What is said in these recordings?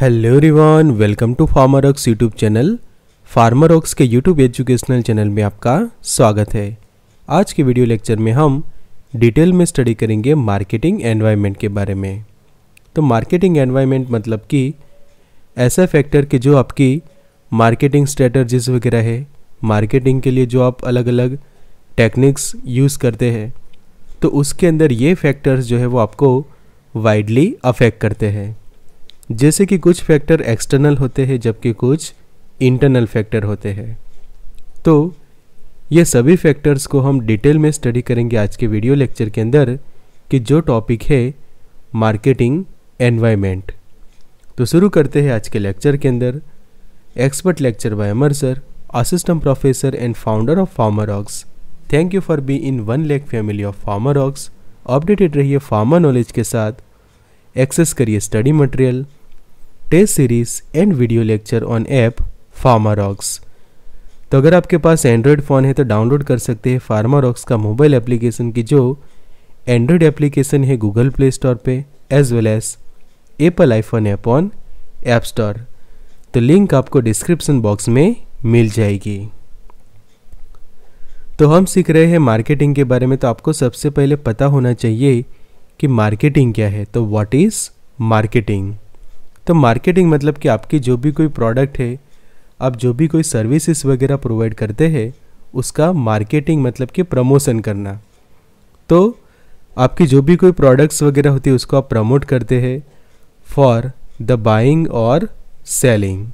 Hello रिवान welcome to Pharmarox YouTube channel Pharmarox के YouTube educational channel में आपका स्वागत है आज के वीडियो लेक्चर में हम डिटेल में स्टडी करेंगे मार्केटिंग एनवायरनमेंट के बारे में तो मार्केटिंग एनवायरनमेंट मतलब कि ऐसा फैक्टर कि जो आपकी मार्केटिंग स्ट्रेटर्जीज़ वगैरह है मार्केटिंग के लिए जो आप अलग अलग टेक्निक्स यूज़ करते हैं तो उसके अंदर ये फैक्टर्स जो है वो आपको वाइडली अफेक्ट करते हैं जैसे कि कुछ फैक्टर एक्सटर्नल होते हैं जबकि कुछ इंटरनल फैक्टर होते हैं तो ये सभी फैक्टर्स को हम डिटेल में स्टडी करेंगे आज के वीडियो लेक्चर के अंदर कि जो टॉपिक है मार्केटिंग एनवायरमेंट तो शुरू करते हैं आज के लेक्चर के अंदर expert lecture by Amar sir assistant professor and founder of Pharmarox thank you for be in one lakh family of Pharmarox updated रहिए फार्मर नॉलेज के साथ एक्सेस करिए study material test series and video lecture on app Pharmarocks तो अगर आपके पास Android phone है तो download कर सकते हैं फार्मारॉक्स का मोबाइल एप्लीकेशन की जो एंड्रॉयड एप्लीकेशन है गूगल प्ले स्टोर पर as well as Apple iPhone app on App Store तो लिंक आपको डिस्क्रिप्सन बॉक्स में मिल जाएगी तो हम सीख रहे हैं मार्केटिंग के बारे में तो आपको सबसे पहले पता होना चाहिए कि मार्केटिंग क्या है तो व्हाट इज़ मार्केटिंग तो मार्केटिंग मतलब कि आपकी जो भी कोई प्रोडक्ट है आप जो भी कोई सर्विसेज वगैरह प्रोवाइड करते हैं उसका मार्केटिंग मतलब कि प्रमोशन करना तो आपकी जो भी कोई प्रोडक्ट्स वगैरह होती है उसको आप प्रमोट करते हैं फॉर द बाइंग और सेलिंग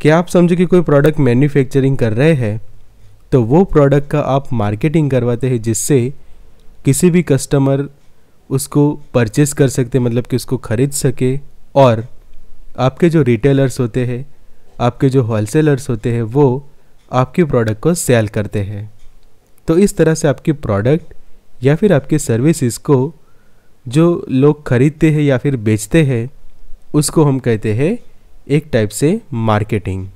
क्या आप समझो कि कोई प्रोडक्ट मैन्युफैक्चरिंग कर रहे हैं तो वो प्रोडक्ट का आप मार्केटिंग करवाते हैं जिससे किसी भी कस्टमर उसको परचेस कर सकते मतलब कि उसको ख़रीद सके और आपके जो रिटेलर्स होते हैं आपके जो होलसेलर्स होते हैं वो आपके प्रोडक्ट को सेल करते हैं तो इस तरह से आपके प्रोडक्ट या फिर आपके सर्विसेज को जो लोग खरीदते हैं या फिर बेचते हैं उसको हम कहते हैं एक टाइप से मार्केटिंग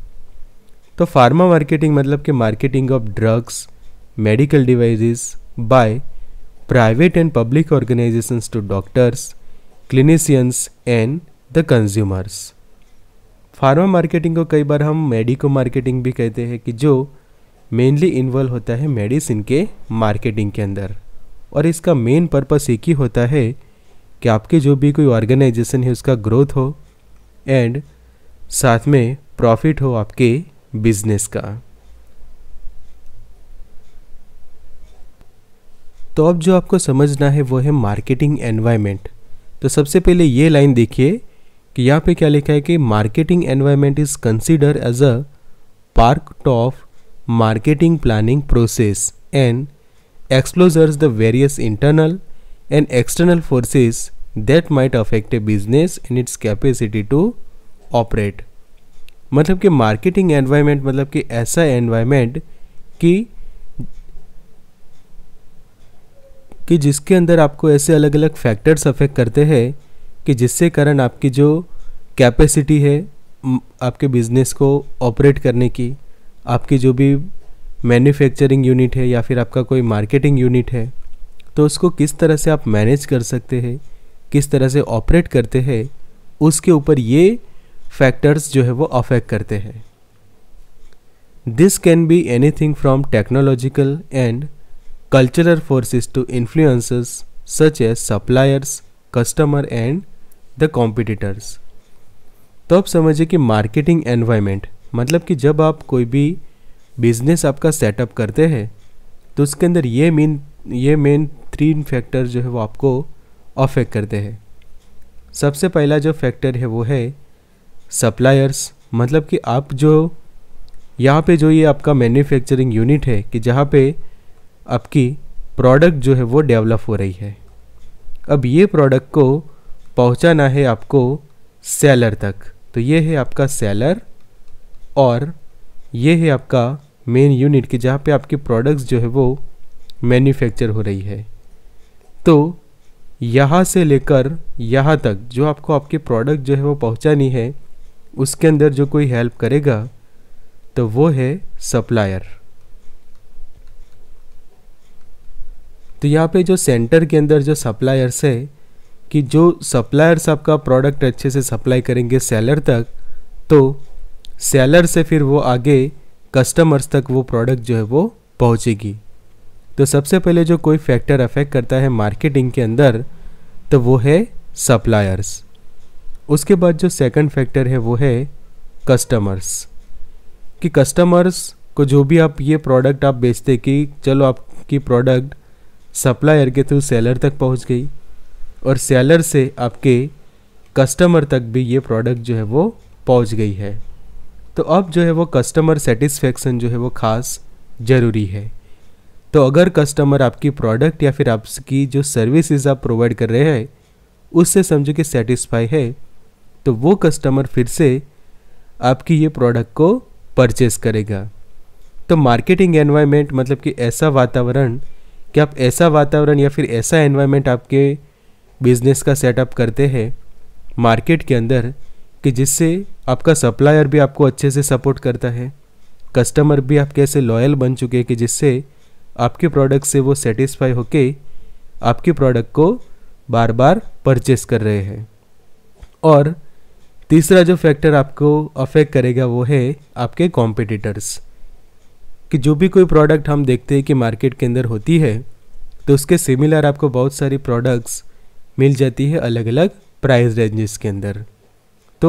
तो फार्मा मार्केटिंग मतलब कि marketing of drugs medical devices by private and public organisations to doctors clinicians and the consumers pharma marketing को कई बार हम मेडिको मार्केटिंग भी कहते हैं कि जो मेनली इन्वॉल्व होता है मेडिसिन के मार्केटिंग के अंदर और इसका मेन पर्पस एक ही होता है कि आपके जो भी कोई ऑर्गेनाइजेशन है उसका ग्रोथ हो एंड साथ में प्रॉफिट हो आपके बिजनेस का तो अब जो आपको समझना है वो है मार्केटिंग एनवायरनमेंट तो सबसे पहले ये लाइन देखिए कि यहाँ पे क्या लिखा है कि marketing environment is consider as a part of marketing planning process and explores the various internal and external forces that might affect a business in its capacity to operate मतलब कि मार्केटिंग एनवायरमेंट मतलब कि ऐसा environment कि कि जिसके अंदर आपको ऐसे अलग अलग फैक्टर्स अफेक्ट करते हैं कि जिससे कारण आपकी जो कैपेसिटी है आपके बिज़नेस को ऑपरेट करने की आपकी जो भी मैन्युफैक्चरिंग यूनिट है या फिर आपका कोई मार्केटिंग यूनिट है तो उसको किस तरह से आप मैनेज कर सकते हैं किस तरह से ऑपरेट करते हैं उसके ऊपर ये फैक्टर्स जो है वो अफेक्ट करते हैं this can be anything from technological and cultural forces to influencers such as suppliers customer and the competitors तो आप समझिए कि मार्केटिंग एनवायरनमेंट मतलब कि जब आप कोई भी बिजनेस आपका सेटअप करते हैं तो उसके अंदर ये मेन ये मेन थ्री फैक्टर जो है वो आपको अफेक्ट करते हैं सबसे पहला जो फैक्टर है वो है सप्लायर्स मतलब कि आप जो यहाँ पे जो ये आपका मैन्युफैक्चरिंग यूनिट है कि जहाँ पे आपकी प्रोडक्ट जो है वो डेवलप हो रही है अब ये प्रोडक्ट को पहुंचाना है आपको सेलर तक तो ये है आपका सेलर और ये है आपका मेन यूनिट कि जहाँ पे आपके प्रोडक्ट्स जो है वो मैन्युफैक्चर हो रही है तो यहाँ से लेकर यहाँ तक जो आपको आपके प्रोडक्ट जो है वो पहुँचानी है उसके अंदर जो कोई हेल्प करेगा तो वो है सप्लायर तो यहाँ पे जो सेंटर के अंदर जो सप्लायर्स है कि जो सप्लायर्स आपका प्रोडक्ट अच्छे से सप्लाई करेंगे सेलर तक तो सेलर से फिर वो आगे कस्टमर्स तक वो प्रोडक्ट जो है वो पहुँचेगी तो सबसे पहले जो कोई फैक्टर अफेक्ट करता है मार्केटिंग के अंदर तो वो है सप्लायर्स उसके बाद जो सेकंड फैक्टर है वो है कस्टमर्स कि कस्टमर्स को जो भी आप ये प्रोडक्ट आप बेचते कि चलो आपकी प्रोडक्ट सप्लायर के थ्रू सेलर तक पहुंच गई और सेलर से आपके कस्टमर तक भी ये प्रोडक्ट जो है वो पहुंच गई है तो अब जो है वो कस्टमर सेटिस्फेक्शन जो है वो ख़ास ज़रूरी है तो अगर कस्टमर आपकी प्रोडक्ट या फिर आपकी जो सर्विसेज आप प्रोवाइड कर रहे हैं उससे समझो कि सेटिस्फाई है तो वो कस्टमर फिर से आपकी ये प्रोडक्ट को परचेस करेगा तो मार्केटिंग एनवायरनमेंट मतलब कि ऐसा वातावरण कि आप ऐसा वातावरण या फिर ऐसा एनवायरनमेंट आपके बिजनेस का सेटअप करते हैं मार्केट के अंदर कि जिससे आपका सप्लायर भी आपको अच्छे से सपोर्ट करता है कस्टमर भी आप कैसे लॉयल बन चुके हैं कि जिससे आपके प्रोडक्ट से वो सेटिस्फाई होके आपके प्रोडक्ट को बार बार परचेस कर रहे हैं और तीसरा जो फैक्टर आपको अफेक्ट करेगा वो है आपके कॉम्पिटिटर्स कि जो भी कोई प्रोडक्ट हम देखते हैं कि मार्केट के अंदर होती है तो उसके सिमिलर आपको बहुत सारी प्रोडक्ट्स मिल जाती है अलग अलग प्राइस रेंजेस के अंदर तो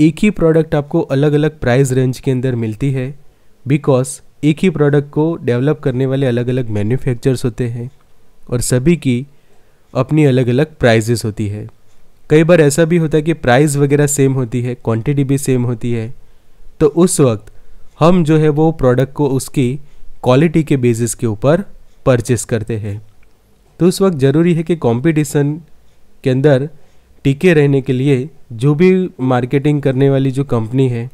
एक ही प्रोडक्ट आपको अलग अलग प्राइस रेंज के अंदर मिलती है बिकॉज एक ही प्रोडक्ट को डेवलप करने वाले अलग अलग मैन्युफैक्चरर्स होते हैं और सभी की अपनी अलग अलग प्राइजेस होती है कई बार ऐसा भी होता है कि प्राइस वगैरह सेम होती है क्वांटिटी भी सेम होती है तो उस वक्त हम जो है वो प्रोडक्ट को उसकी क्वालिटी के बेसिस के ऊपर परचेस करते हैं तो उस वक्त ज़रूरी है कि कंपटीशन के अंदर टिके रहने के लिए जो भी मार्केटिंग करने वाली जो कंपनी है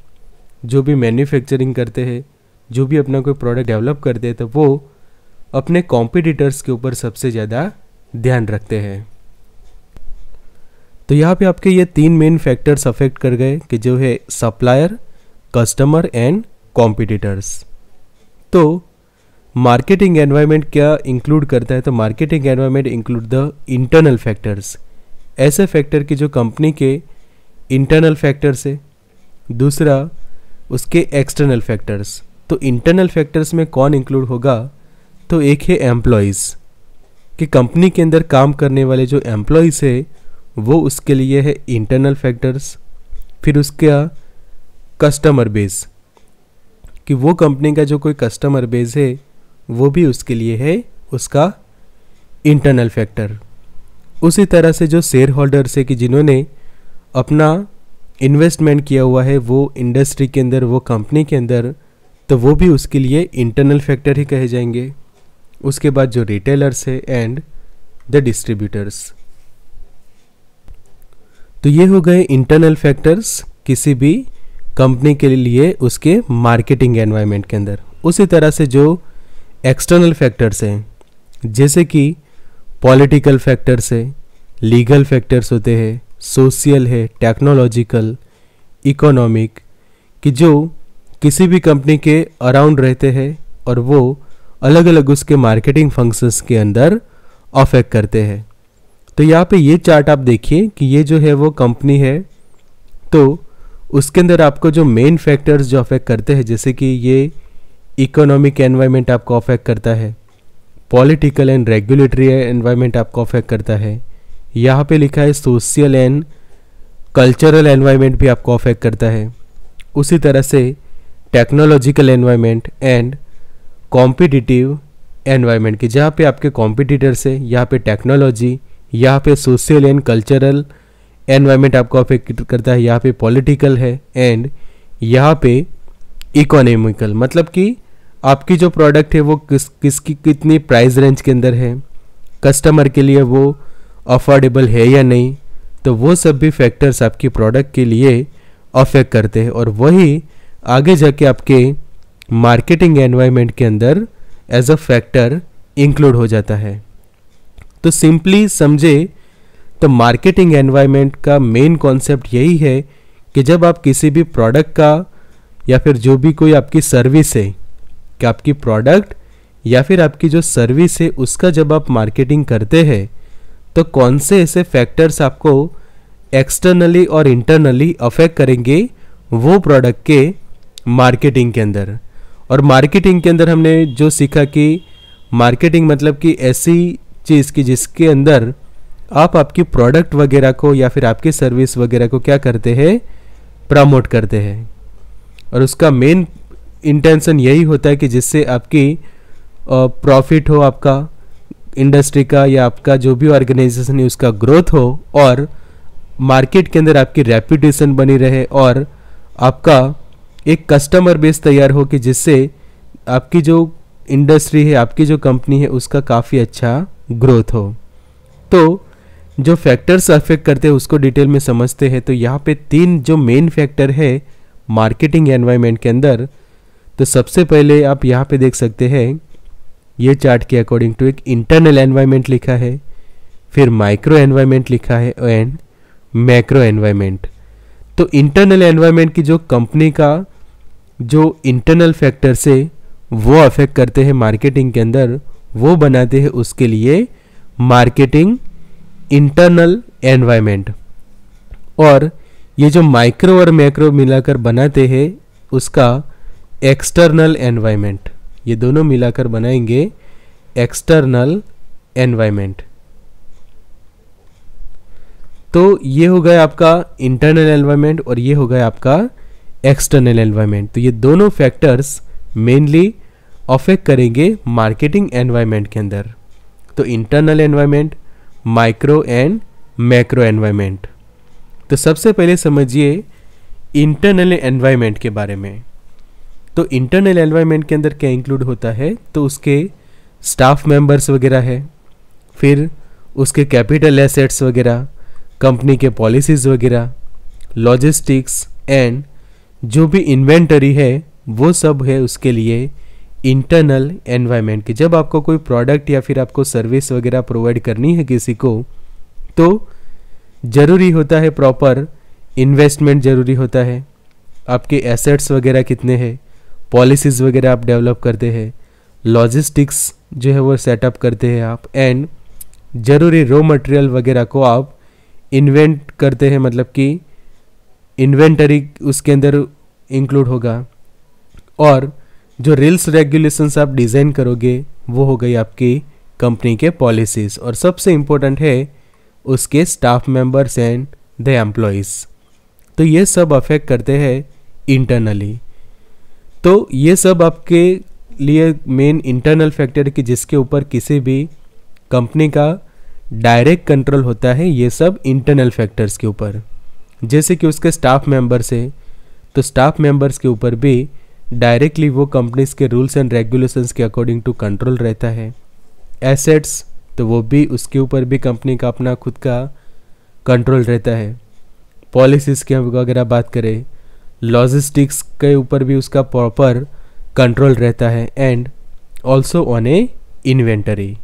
जो भी मैन्युफैक्चरिंग करते हैं जो भी अपना कोई प्रोडक्ट डेवलप करते हैं तो वो अपने कॉम्पिटिटर्स के ऊपर सबसे ज़्यादा ध्यान रखते हैं तो यहाँ पे आपके ये तीन मेन फैक्टर्स अफेक्ट कर गए कि जो है सप्लायर कस्टमर एंड कॉम्पिटिटर्स तो मार्केटिंग एनवायरनमेंट क्या इंक्लूड करता है तो marketing environment include the internal factors ऐसे फैक्टर की जो कंपनी के इंटरनल फैक्टर्स है दूसरा उसके एक्सटर्नल फैक्टर्स तो इंटरनल फैक्टर्स में कौन इंक्लूड होगा तो एक है एम्प्लॉयज़ कि कंपनी के अंदर काम करने वाले जो एम्प्लॉयज़ है वो उसके लिए है इंटरनल फैक्टर्स फिर उसका कस्टमर बेस कि वो कंपनी का जो कोई कस्टमर बेस है वो भी उसके लिए है उसका इंटरनल फैक्टर उसी तरह से जो शेयर होल्डर्स है कि जिन्होंने अपना इन्वेस्टमेंट किया हुआ है वो इंडस्ट्री के अंदर वो कंपनी के अंदर तो वो भी उसके लिए इंटरनल फैक्टर ही कहे जाएंगे उसके बाद जो रिटेलर्स है एंड द डिस्ट्रीब्यूटर्स तो ये हो गए इंटरनल फैक्टर्स किसी भी कंपनी के लिए उसके मार्केटिंग एनवायरनमेंट के अंदर उसी तरह से जो एक्सटर्नल फैक्टर्स हैं जैसे कि पॉलिटिकल फैक्टर्स है लीगल फैक्टर्स होते हैं सोशल है टेक्नोलॉजिकल इकोनॉमिक कि जो किसी भी कंपनी के अराउंड रहते हैं और वो अलग अलग उसके मार्केटिंग फंक्शंस के अंदर अफेक्ट करते हैं तो यहाँ पे ये चार्ट आप देखिए कि ये जो है वो कंपनी है तो उसके अंदर आपको जो मेन फैक्टर्स जो अफेक्ट करते हैं जैसे कि ये इकोनॉमिक एनवायरनमेंट आपको अफेक्ट करता है पॉलिटिकल एंड रेगुलेटरी एनवायरनमेंट आपको अफेक्ट करता है यहाँ पे लिखा है सोशल एंड कल्चरल एनवायरनमेंट भी आपको अफेक्ट करता है उसी तरह से technological environment and competitive environment की जहाँ पे आपके कॉम्पिटिटर्स है यहाँ पे टेक्नोलॉजी यहाँ पे सोशल एंड कल्चरल एनवायरनमेंट आपको अफेक्ट करता है यहाँ पे पॉलिटिकल है एंड यहाँ पे इकोनॉमिकल मतलब कि आपकी जो प्रोडक्ट है वो किस किसकी कितनी प्राइस रेंज के अंदर है कस्टमर के लिए वो अफोर्डेबल है या नहीं तो वो सब भी फैक्टर्स आपकी प्रोडक्ट के लिए अफेक्ट करते हैं और वही आगे जाके आपके मार्केटिंग एनवायरनमेंट के अंदर एज अ फैक्टर इंक्लूड हो जाता है तो सिंपली समझे तो मार्केटिंग एनवायरनमेंट का मेन कॉन्सेप्ट यही है कि जब आप किसी भी प्रोडक्ट का या फिर जो भी कोई आपकी सर्विस है कि आपकी प्रोडक्ट या फिर आपकी जो सर्विस है उसका जब आप मार्केटिंग करते हैं तो कौन से ऐसे फैक्टर्स आपको एक्सटर्नली और इंटरनली अफेक्ट करेंगे वो प्रोडक्ट के मार्केटिंग के अंदर और मार्केटिंग के अंदर हमने जो सीखा कि मार्केटिंग मतलब कि ऐसी चीज़ की जिसके अंदर आप आपकी प्रोडक्ट वगैरह को या फिर आपकी सर्विस वगैरह को क्या करते हैं प्रमोट करते हैं और उसका मेन इंटेंशन यही होता है कि जिससे आपकी प्रॉफिट हो आपका इंडस्ट्री का या आपका जो भी ऑर्गेनाइजेशन है उसका ग्रोथ हो और मार्केट के अंदर आपकी रेपूटेशन बनी रहे और आपका एक कस्टमर बेस तैयार हो कि जिससे आपकी जो इंडस्ट्री है आपकी जो कंपनी है उसका काफ़ी अच्छा ग्रोथ हो तो जो फैक्टर्स अफेक्ट करते हैं उसको डिटेल में समझते हैं तो यहाँ पे तीन जो मेन फैक्टर है मार्केटिंग एनवायरनमेंट के अंदर तो सबसे पहले आप यहाँ पे देख सकते हैं ये चार्ट के अकॉर्डिंग टू एक इंटरनल एनवायरमेंट लिखा है फिर माइक्रो एनवायरमेंट लिखा है एंड मैक्रो एनवायरमेंट तो इंटरनल एनवायरमेंट की जो कंपनी का जो इंटरनल फैक्टर से वो अफेक्ट करते हैं मार्केटिंग के अंदर वो बनाते हैं उसके लिए मार्केटिंग इंटरनल एनवायरमेंट और ये जो माइक्रो और मैक्रो मिलाकर बनाते हैं उसका एक्सटर्नल एनवायरनमेंट ये दोनों मिलाकर बनाएंगे एक्सटर्नल एनवायरनमेंट तो ये हो गया आपका इंटरनल एनवायरनमेंट और ये हो गया आपका एक्सटर्नल एनवायरनमेंट तो ये दोनों फैक्टर्स मेनली अफेक्ट करेंगे मार्केटिंग एनवायरनमेंट के अंदर तो internal environment micro and macro environment तो सबसे पहले समझिए इंटरनल एनवायरनमेंट के बारे में तो इंटरनल एनवायरनमेंट के अंदर क्या इंक्लूड होता है तो उसके स्टाफ मेंबर्स वगैरह है फिर उसके कैपिटल एसेट्स वगैरह कंपनी के पॉलिसीज़ वगैरह लॉजिस्टिक्स एंड जो भी इन्वेंटरी है वो सब है उसके लिए इंटरनल एनवायरनमेंट की जब आपको कोई प्रोडक्ट या फिर आपको सर्विस वगैरह प्रोवाइड करनी है किसी को तो ज़रूरी होता है प्रॉपर इन्वेस्टमेंट ज़रूरी होता है आपके एसेट्स वगैरह कितने हैं पॉलिसीज़ वगैरह आप डेवलप करते हैं लॉजिस्टिक्स जो है वो सेटअप करते हैं आप एंड ज़रूरी रॉ मटेरियल वगैरह को आप इन्वेंट करते हैं मतलब कि इन्वेंटरी उसके अंदर इंक्लूड होगा और जो रिल्स रेगुलेशंस आप डिज़ाइन करोगे वो हो गई आपकी कंपनी के पॉलिसीज़ और सबसे इम्पोर्टेंट है उसके staff members and the employees तो ये सब अफेक्ट करते हैं इंटरनली तो ये सब आपके लिए मेन इंटरनल फैक्टर है कि जिसके ऊपर किसी भी कंपनी का डायरेक्ट कंट्रोल होता है ये सब इंटरनल फैक्टर्स के ऊपर जैसे कि उसके स्टाफ मेंबर्स है तो स्टाफ मेंबर्स के ऊपर भी डायरेक्टली वो कंपनीज के रूल्स एंड रेगुलेशंस के अकॉर्डिंग टू कंट्रोल रहता है एसेट्स तो वो भी उसके ऊपर भी कंपनी का अपना खुद का कंट्रोल रहता है पॉलिसीज़ की वगैरह बात करें लॉजिस्टिक्स के ऊपर भी उसका प्रॉपर कंट्रोल रहता है and also on a inventory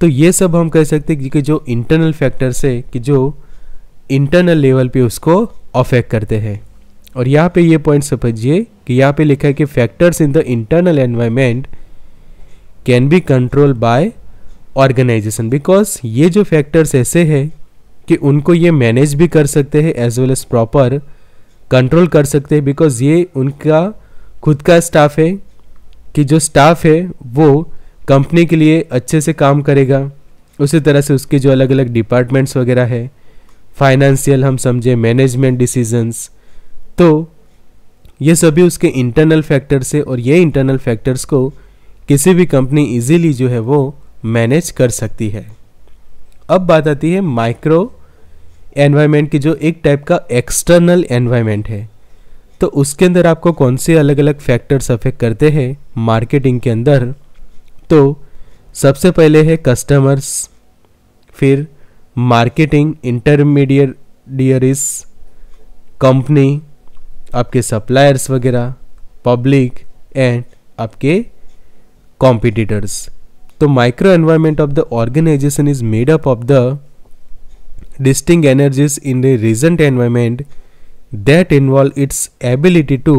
तो ये सब हम कह सकते हैं कि जो इंटरनल फैक्टर्स है कि जो इंटरनल लेवल पे उसको अफेक्ट करते हैं और यहाँ पे ये पॉइंट समझिए कि यहाँ पे लिखा है कि factors in the internal environment can be control by organisation because ये जो फैक्टर्स ऐसे हैं कि उनको ये मैनेज भी कर सकते हैं as well as proper control कर सकते हैं बिकॉज ये उनका खुद का स्टाफ है कि जो स्टाफ है वो कंपनी के लिए अच्छे से काम करेगा उसी तरह से उसके जो अलग अलग डिपार्टमेंट्स वगैरह है फाइनेंशियल हम समझे मैनेजमेंट डिसीजंस तो ये सभी उसके इंटरनल फैक्टर्स है और ये इंटरनल फैक्टर्स को किसी भी कंपनी इजीली जो है वो मैनेज कर सकती है अब बात आती है माइक्रो एनवायरनमेंट की जो एक टाइप का एक्सटर्नल एनवायरनमेंट है तो उसके अंदर आपको कौन से अलग अलग फैक्टर्स अफेक्ट करते हैं मार्केटिंग के अंदर तो सबसे पहले है कस्टमर्स फिर मार्केटिंग इंटरमीडिएट कंपनी आपके सप्लायर्स वगैरह पब्लिक एंड आपके कॉम्पिटिटर्स तो micro environment of the organisation is made up of the distinct energies in the recent environment that involve its ability to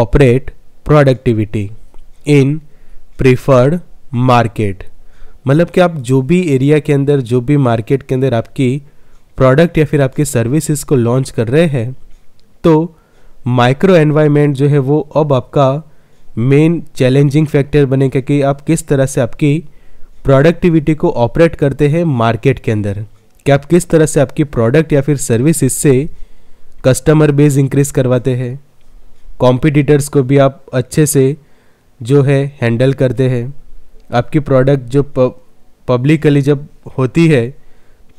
operate productivity in preferred market मतलब कि आप जो भी area के अंदर जो भी मार्केट के अंदर आपकी प्रोडक्ट या फिर आपकी सर्विसेज को लॉन्च कर रहे हैं तो माइक्रो एनवायरनमेंट जो है वो अब आपका मेन चैलेंजिंग फैक्टर बनेगा कि आप किस तरह से आपकी प्रोडक्टिविटी को ऑपरेट करते हैं मार्केट के अंदर कि आप किस तरह से आपकी प्रोडक्ट या फिर सर्विस इससे कस्टमर बेस इंक्रीज करवाते हैं कॉम्पिटिटर्स को भी आप अच्छे से जो है हैंडल करते हैं आपकी प्रोडक्ट जो पब्लिकली जब होती है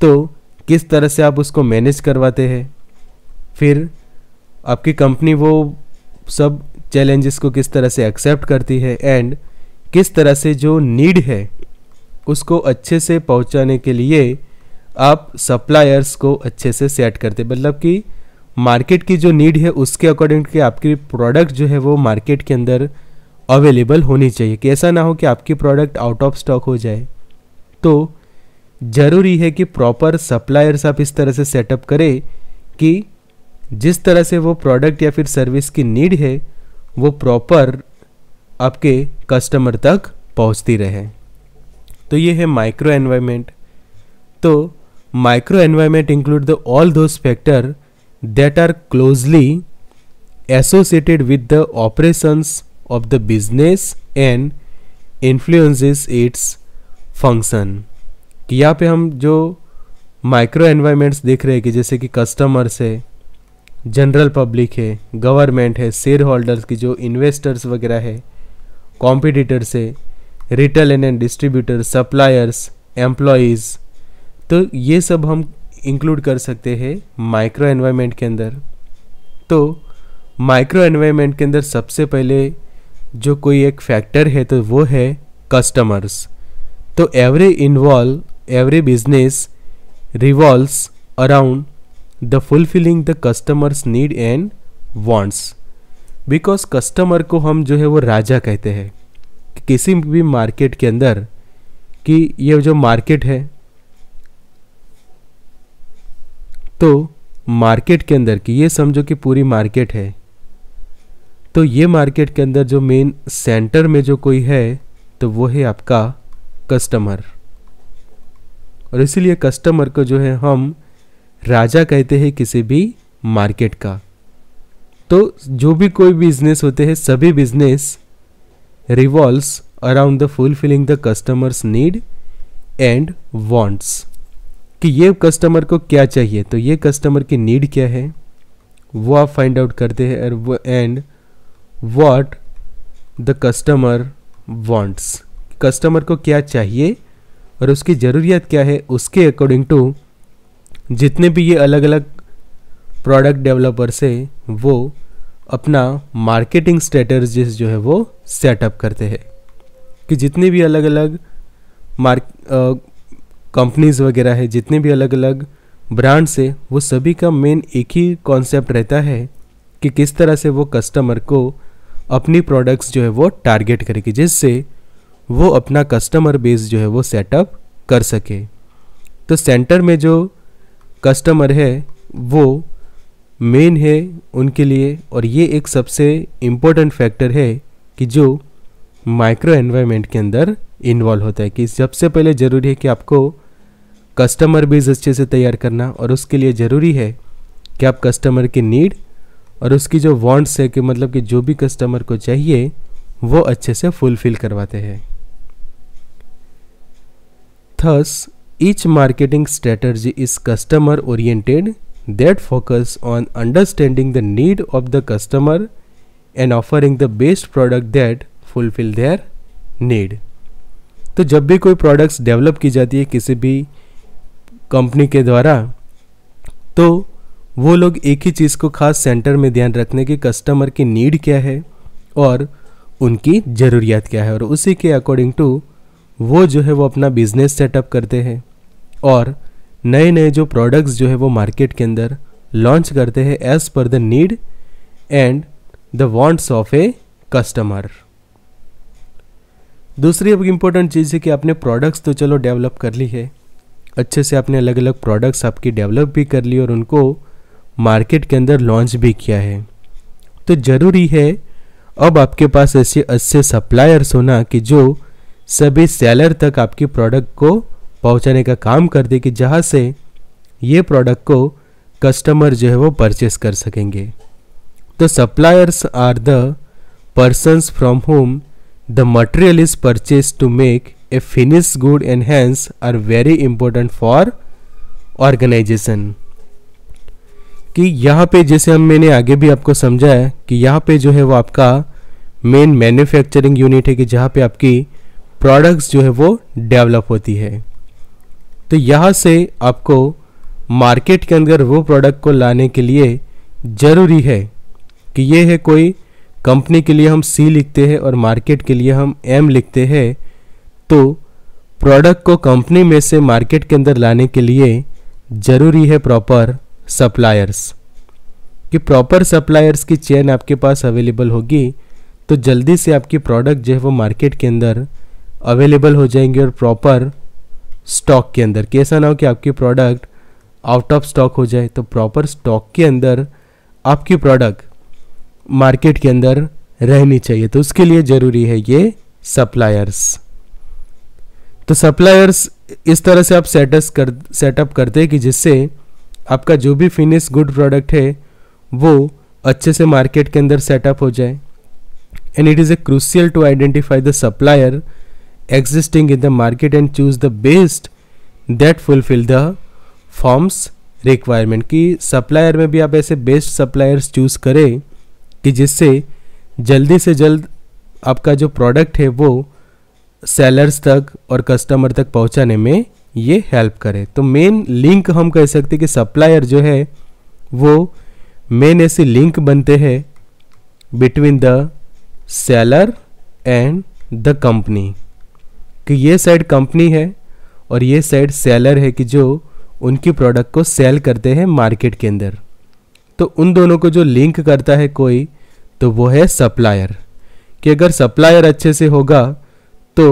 तो किस तरह से आप उसको मैनेज करवाते हैं फिर आपकी कंपनी वो सब चैलेंजेस को किस तरह से एक्सेप्ट करती है एंड किस तरह से जो नीड है उसको अच्छे से पहुंचाने के लिए आप सप्लायर्स को अच्छे से सेट करते मतलब कि मार्केट की जो नीड है उसके अकॉर्डिंग के आपकी प्रोडक्ट जो है वो मार्केट के अंदर अवेलेबल होनी चाहिए कि ऐसा ना हो कि आपकी प्रोडक्ट आउट ऑफ स्टॉक हो जाए तो ज़रूरी है कि प्रॉपर सप्लायर्स आप इस तरह से सेटअप करें कि जिस तरह से वो प्रोडक्ट या फिर सर्विस की नीड है वो प्रॉपर आपके कस्टमर तक पहुंचती रहे तो ये है माइक्रो एनवायरनमेंट तो micro environment include the all those factor that are closely associated with the operations of the business and influences its function कि यहाँ पे हम जो माइक्रो एनवायरमेंट्स देख रहे हैं कि जैसे कि कस्टमर्स है जनरल पब्लिक है गवर्नमेंट है शेयर होल्डर्स की जो इन्वेस्टर्स वगैरह है कॉम्पिटिटर्स है retail and distributors suppliers employees तो ये सब हम इंक्लूड कर सकते हैं माइक्रो एनवायरनमेंट के अंदर तो माइक्रो एनवायरनमेंट के अंदर सबसे पहले जो कोई एक फैक्टर है तो वो है कस्टमर्स तो every involve every business revolves around the fulfilling the customers need and wants because customer को हम जो है वो राजा कहते हैं किसी भी मार्केट के अंदर कि ये जो मार्केट है तो मार्केट के अंदर की ये समझो कि पूरी मार्केट है तो ये मार्केट के अंदर जो मेन सेंटर में जो कोई है तो वो है आपका कस्टमर और इसीलिए कस्टमर को जो है हम राजा कहते हैं किसी भी मार्केट का तो जो भी कोई बिजनेस होते हैं सभी business revolves around the fulfilling the customers need and wants कि ये कस्टमर को क्या चाहिए तो ये कस्टमर की नीड क्या है वो आप फाइंड आउट करते हैं and what the customer wants customer को क्या चाहिए और उसकी ज़रूरियात क्या है उसके अकॉर्डिंग टू जितने भी ये अलग अलग प्रोडक्ट डेवलपर्स हैं वो अपना मार्केटिंग स्ट्रेटर्जीज जो है वो सेटअप करते हैं कि जितने भी अलग अलग मार्क कंपनीज़ वगैरह है जितने भी अलग अलग ब्रांड्स है वो सभी का मेन एक ही कॉन्सेप्ट रहता है कि किस तरह से वो कस्टमर को अपनी प्रोडक्ट्स जो है वो टारगेट करेगी जिससे वो अपना कस्टमर बेस जो है वो सेटअप कर सके तो सेंटर में जो कस्टमर है वो मेन है उनके लिए और ये एक सबसे इम्पोर्टेंट फैक्टर है कि जो माइक्रो एनवायरमेंट के अंदर इन्वॉल्व होता है कि सबसे पहले ज़रूरी है कि आपको कस्टमर बेस अच्छे से तैयार करना और उसके लिए ज़रूरी है कि आप कस्टमर की नीड और उसकी जो वांट्स है कि मतलब कि जो भी कस्टमर को चाहिए वो अच्छे से फुलफिल करवाते हैं thus each marketing strategy is customer oriented that focus on understanding the need of the customer and offering the best product that fulfil their need तो जब भी कोई प्रोडक्ट्स डेवलप की जाती है किसी भी कंपनी के द्वारा तो वो लोग एक ही चीज़ को खास सेंटर में ध्यान रखने की कस्टमर की नीड क्या है और उनकी ज़रूरियात क्या है और उसी के अकॉर्डिंग टू वो जो है वो अपना बिजनेस सेटअप करते हैं और नए नए जो प्रोडक्ट्स जो है वो मार्केट के अंदर लॉन्च करते हैं as per the need and the wants of a customer दूसरी अब इम्पोर्टेंट चीज़ है कि आपने प्रोडक्ट्स तो चलो डेवलप कर ली है अच्छे से आपने अलग अलग प्रोडक्ट्स आपकी डेवलप भी कर ली और उनको मार्केट के अंदर लॉन्च भी किया है तो ज़रूरी है अब आपके पास ऐसे अच्छे सप्लायर्स होना कि जो सभी सेलर तक आपकी प्रोडक्ट को पहुंचाने का काम कर दे कि जहाँ से ये प्रोडक्ट को कस्टमर जो है वो परचेस कर सकेंगे तो suppliers are the persons from whom The material is purchased to make a finished good and hence are very important for organization. कि यहाँ पे जैसे हम मैंने आगे भी आपको समझा है कि यहाँ पे जो है वो आपका मेन मैन्युफैक्चरिंग यूनिट है कि जहाँ पे आपकी प्रोडक्ट्स जो है वो डेवलप होती है तो यहाँ से आपको मार्केट के अंदर वो प्रोडक्ट को लाने के लिए ज़रूरी है कि ये है कोई कंपनी के लिए हम सी लिखते हैं और मार्केट के लिए हम एम लिखते हैं तो प्रोडक्ट को कंपनी में से मार्केट के अंदर लाने के लिए ज़रूरी है प्रॉपर सप्लायर्स कि प्रॉपर सप्लायर्स की चेन आपके पास अवेलेबल होगी तो जल्दी से आपकी प्रोडक्ट जो है वो मार्केट के अंदर अवेलेबल हो जाएंगे और प्रॉपर स्टॉक के अंदर कि ऐसा ना हो कि आपकी प्रोडक्ट आउट ऑफ स्टॉक हो जाए तो प्रॉपर स्टॉक के अंदर आपकी प्रोडक्ट मार्केट के अंदर रहनी चाहिए तो उसके लिए जरूरी है ये सप्लायर्स तो सप्लायर्स इस तरह से आप सेटअप कर सेटअप करते हैं कि जिससे आपका जो भी फिनिश गुड प्रोडक्ट है वो अच्छे से मार्केट के अंदर सेटअप हो जाए and it is a crucial to identify the supplier existing in the market and choose the best that fulfil the firm's requirement कि सप्लायर में भी आप ऐसे बेस्ट सप्लायर्स चूज़ करें कि जिससे जल्दी से जल्द आपका जो प्रोडक्ट है वो सेलर्स तक और कस्टमर तक पहुंचाने में ये हेल्प करे तो मेन लिंक हम कह सकते हैं कि सप्लायर जो है वो मेन ऐसे लिंक बनते हैं between the seller and the company कि ये साइड कंपनी है और ये साइड सेलर है कि जो उनकी प्रोडक्ट को सेल करते हैं मार्केट के अंदर तो उन दोनों को जो लिंक करता है कोई तो वो है सप्लायर कि अगर सप्लायर अच्छे से होगा तो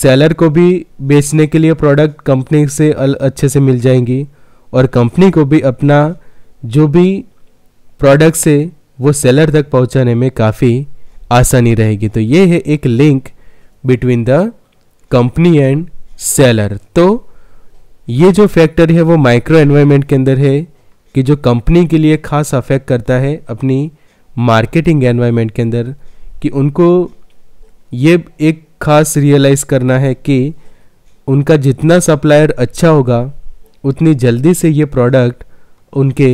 सेलर को भी बेचने के लिए प्रोडक्ट कंपनी से अच्छे से मिल जाएंगी और कंपनी को भी अपना जो भी प्रोडक्ट से वो सेलर तक पहुंचाने में काफ़ी आसानी रहेगी तो ये है एक link between the company and seller तो ये जो फैक्टर है वो माइक्रो एनवायरनमेंट के अंदर है कि जो कंपनी के लिए खास अफेक्ट करता है अपनी मार्केटिंग एनवायरनमेंट के अंदर कि उनको ये एक खास रियलाइज़ करना है कि उनका जितना सप्लायर अच्छा होगा उतनी जल्दी से ये प्रोडक्ट उनके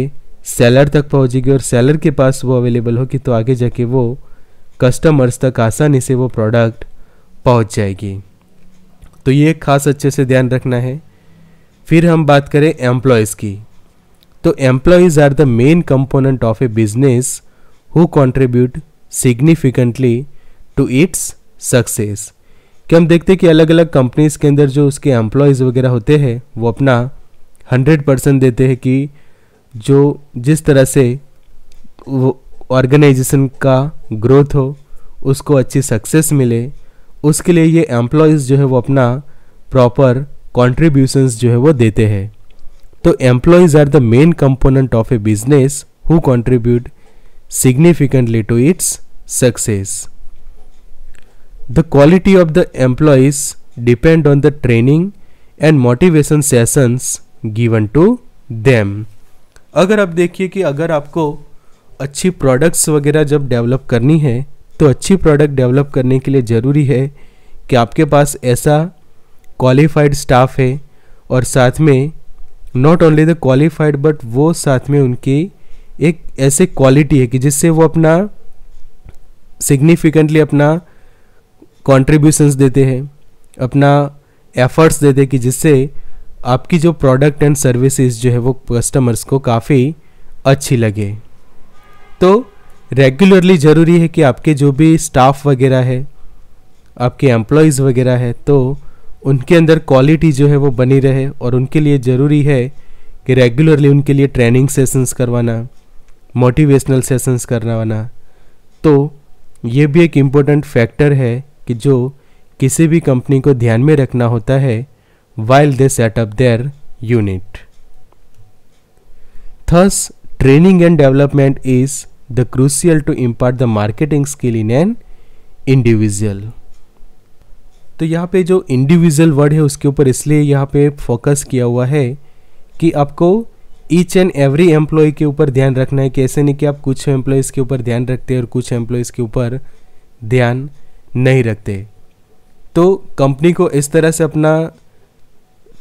सेलर तक पहुंचेगी और सेलर के पास वो अवेलेबल होगी तो आगे जाके वो कस्टमर्स तक आसानी से वो प्रोडक्ट पहुंच जाएगी तो ये खास अच्छे से ध्यान रखना है फिर हम बात करें एम्प्लॉयज़ की तो employees are the main component of a business who contribute significantly to its success कि हम देखते हैं कि अलग अलग कंपनीज के अंदर जो उसके एम्प्लॉयज़ वगैरह होते हैं वो अपना हंड्रेड परसेंट देते हैं कि जो जिस तरह से वो ऑर्गेनाइजेशन का ग्रोथ हो उसको अच्छी सक्सेस मिले उसके लिए ये एम्प्लॉयज़ जो है वो अपना प्रॉपर कॉन्ट्रीब्यूशंस जो है वो देते हैं तो employees are the main component of a business who contribute significantly to its success the quality of the employees depend on the training and motivation sessions given to them अगर आप देखिए कि अगर आपको अच्छी प्रोडक्ट्स वगैरह जब डेवलप करनी है तो अच्छी प्रोडक्ट डेवलप करने के लिए ज़रूरी है कि आपके पास ऐसा क्वालिफाइड स्टाफ है और साथ में not only the qualified but वो साथ में उनकी एक ऐसे क्वालिटी है कि जिससे वो अपना सिग्निफिकेंटली अपना कॉन्ट्रीब्यूशंस देते हैं अपना एफर्ट्स देते हैं कि जिससे आपकी जो प्रोडक्ट एंड सर्विसेज जो है वो कस्टमर्स को काफ़ी अच्छी लगे तो रेगुलरली ज़रूरी है कि आपके जो भी स्टाफ वगैरह है आपके एम्प्लॉयज़ वगैरह है तो उनके अंदर क्वालिटी जो है वो बनी रहे और उनके लिए ज़रूरी है कि रेगुलरली उनके लिए ट्रेनिंग सेशंस करवाना मोटिवेशनल सेशंस करवाना तो ये भी एक इम्पोर्टेंट फैक्टर है कि जो किसी भी कंपनी को ध्यान में रखना होता है while they set up their unit thus training and development is the crucial to impart the marketing skill in an individual तो यहाँ पे जो इंडिविजुअल वर्ड है उसके ऊपर इसलिए यहाँ पे फोकस किया हुआ है कि आपको ईच एंड एवरी एम्प्लॉय के ऊपर ध्यान रखना है कि ऐसे नहीं कि आप कुछ एम्प्लॉयज़ के ऊपर ध्यान रखते हैं और कुछ एम्प्लॉयज़ के ऊपर ध्यान नहीं रखते तो कंपनी को इस तरह से अपना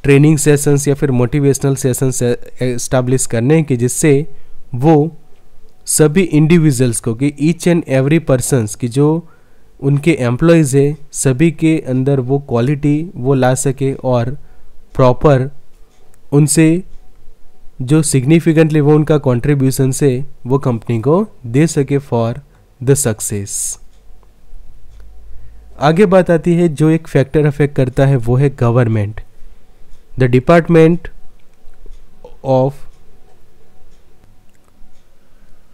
ट्रेनिंग सेशंस या फिर मोटिवेशनल सेशंस इस्टाब्लिश करने हैं कि जिससे वो सभी इंडिविजुअल्स को कि ईच एंड एवरी पर्सनस की जो उनके एम्प्लॉयज़ है सभी के अंदर वो क्वालिटी वो ला सके और प्रॉपर उनसे जो सिग्निफिकेंटली वो उनका कंट्रीब्यूशन से वो कंपनी को दे सके फॉर द सक्सेस आगे बात आती है जो एक फैक्टर अफेक्ट करता है वो है गवर्नमेंट द डिपार्टमेंट ऑफ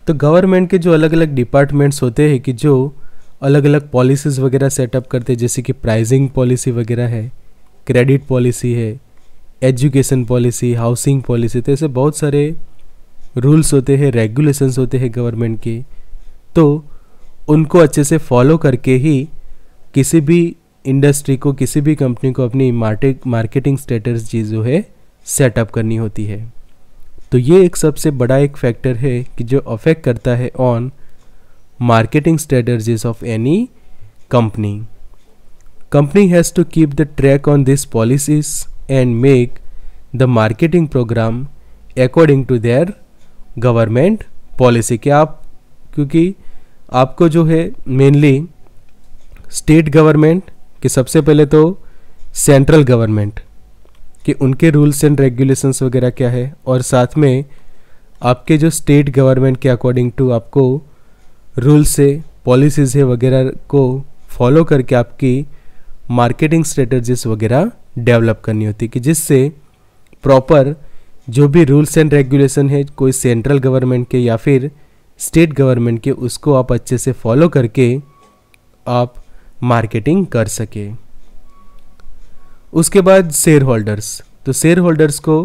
तो गवर्नमेंट के जो अलग अलग डिपार्टमेंट्स होते हैं कि जो अलग अलग पॉलिसीज़ वगैरह सेटअप करते हैं जैसे कि प्राइजिंग पॉलिसी वगैरह है क्रेडिट पॉलिसी है एजुकेशन पॉलिसी हाउसिंग पॉलिसी तो ऐसे बहुत सारे रूल्स होते हैं रेगुलेशंस होते हैं गवर्नमेंट के तो उनको अच्छे से फॉलो करके ही किसी भी इंडस्ट्री को किसी भी कंपनी को अपनी मार्केटिंग स्टेटस जो है सेटअप करनी होती है तो ये एक सबसे बड़ा एक फैक्टर है कि जो अफेक्ट करता है on marketing strategies of any company. Company has to keep the track on these policies and make the marketing program according to their government policy ki aap kyunki aapko jo hai mainly state government ki sabse pehle to central government कि उनके rules and regulations वगैरह क्या है और साथ में आपके जो स्टेट गवर्नमेंट के अकॉर्डिंग टू आपको रूल्स है पॉलिसीज़ है वगैरह को फॉलो करके आपकी मार्केटिंग स्ट्रेटजीज वगैरह डेवलप करनी होती है कि जिससे प्रॉपर जो भी रूल्स एंड रेगुलेशन है कोई सेंट्रल गवर्नमेंट के या फिर स्टेट गवर्नमेंट के उसको आप अच्छे से फॉलो करके आप मार्केटिंग कर सके उसके बाद शेयर होल्डर्स तो शेयर होल्डर्स को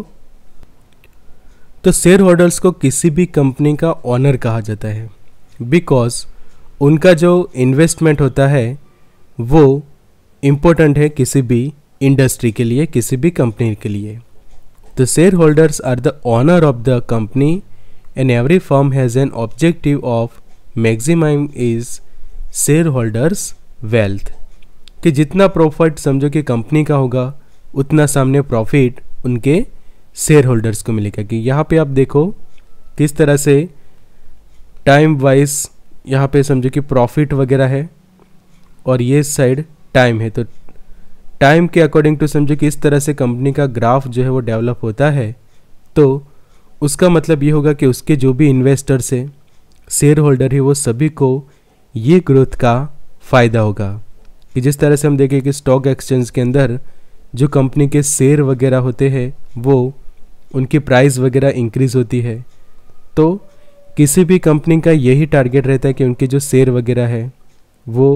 तो शेयर होल्डर्स को किसी भी कंपनी का ऑनर कहा जाता है बिकॉज उनका जो इन्वेस्टमेंट होता है वो इम्पोर्टेंट है किसी भी इंडस्ट्री के लिए किसी भी कंपनी के लिए the shareholders are the owner of the company and every firm has an objective of maximum is shareholders wealth कि जितना प्रॉफिट समझो कि कंपनी का होगा उतना सामने प्रॉफिट उनके शेयर होल्डर्स को मिलेगा कि यहाँ पे आप देखो किस तरह से टाइम वाइज यहाँ पे समझो कि प्रॉफिट वगैरह है और ये साइड टाइम है तो टाइम के अकॉर्डिंग टू समझो कि इस तरह से कंपनी का ग्राफ जो है वो डेवलप होता है तो उसका मतलब ये होगा कि उसके जो भी इन्वेस्टर्स हैं शेयर होल्डर है वो सभी को ये ग्रोथ का फ़ायदा होगा कि जिस तरह से हम देखें कि स्टॉक एक्सचेंज के अंदर जो कंपनी के शेयर वगैरह होते हैं वो उनकी प्राइस वगैरह इंक्रीज़ होती है तो किसी भी कंपनी का यही टारगेट रहता है कि उनके जो शेयर वगैरह है वो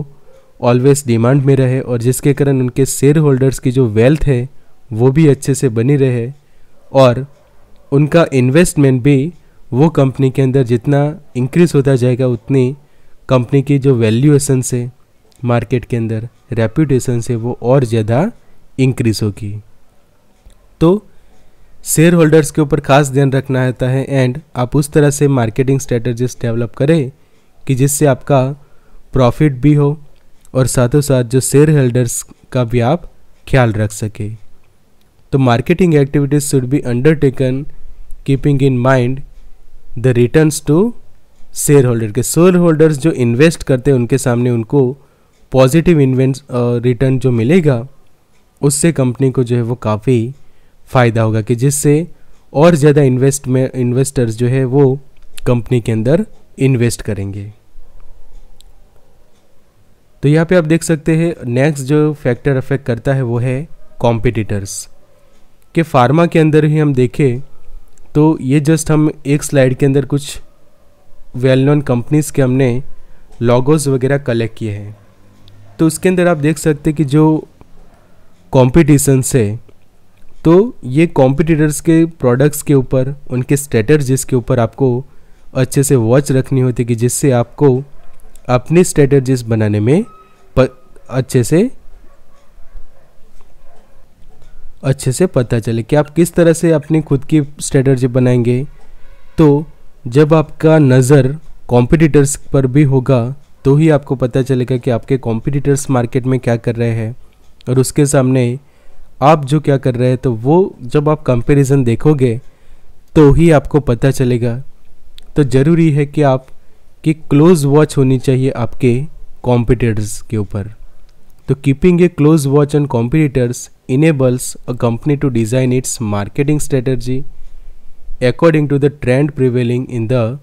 ऑलवेज डिमांड में रहे और जिसके कारण उनके शेयर होल्डर्स की जो वेल्थ है वो भी अच्छे से बनी रहे और उनका इन्वेस्टमेंट भी वो कंपनी के अंदर जितना इंक्रीज होता जाएगा उतनी कंपनी की जो वैल्यूएशन से मार्केट के अंदर रेपूटेशन से वो और ज़्यादा इंक्रीज होगी तो शेयर होल्डर्स के ऊपर खास ध्यान रखना रहता है एंड आप उस तरह से मार्केटिंग स्ट्रेटजीज डेवलप करें कि जिससे आपका प्रॉफिट भी हो और साथों साथ जो शेयर होल्डर्स का भी आप ख्याल रख सके तो marketing activities should be undertaken keeping in mind the returns to shareholder के शेयर होल्डर्स जो इन्वेस्ट करते हैं उनके सामने उनको पॉजिटिव इन्वेंट रिटर्न जो मिलेगा उससे कंपनी को जो है वो काफ़ी फ़ायदा होगा कि जिससे और ज़्यादा इन्वेस्ट में इन्वेस्टर्स जो है वो कंपनी के अंदर इन्वेस्ट करेंगे तो यहाँ पे आप देख सकते हैं नेक्स्ट जो फैक्टर अफेक्ट करता है वो है कॉम्पिटिटर्स के फार्मा के अंदर ही हम देखें तो ये जस्ट हम एक स्लाइड के अंदर कुछ वेल नोन कंपनीज़ के हमने लॉगोज वगैरह कलेक्ट किए हैं तो उसके अंदर आप देख सकते हैं कि जो कॉम्पिटिशन्स है तो ये कॉम्पिटिटर्स के प्रोडक्ट्स के ऊपर उनके स्ट्रेटर्जीज के ऊपर आपको अच्छे से वॉच रखनी होती है कि जिससे आपको अपनी स्ट्रेटर्जिस बनाने में अच्छे से अच्छे से पता चले कि आप किस तरह से अपनी खुद की स्ट्रेटर्जी बनाएंगे तो जब आपका नज़र कॉम्पिटिटर्स पर भी होगा तो ही आपको पता चलेगा कि आपके कॉम्पिटिटर्स मार्केट में क्या कर रहे हैं और उसके सामने आप जो क्या कर रहे हैं तो वो जब आप कंपैरिजन देखोगे तो ही आपको पता चलेगा तो ज़रूरी है कि आप कि क्लोज वॉच होनी चाहिए आपके कॉम्पिटिटर्स के ऊपर तो keeping a close watch on competitors enables a company to design its marketing strategy according to the trend prevailing in the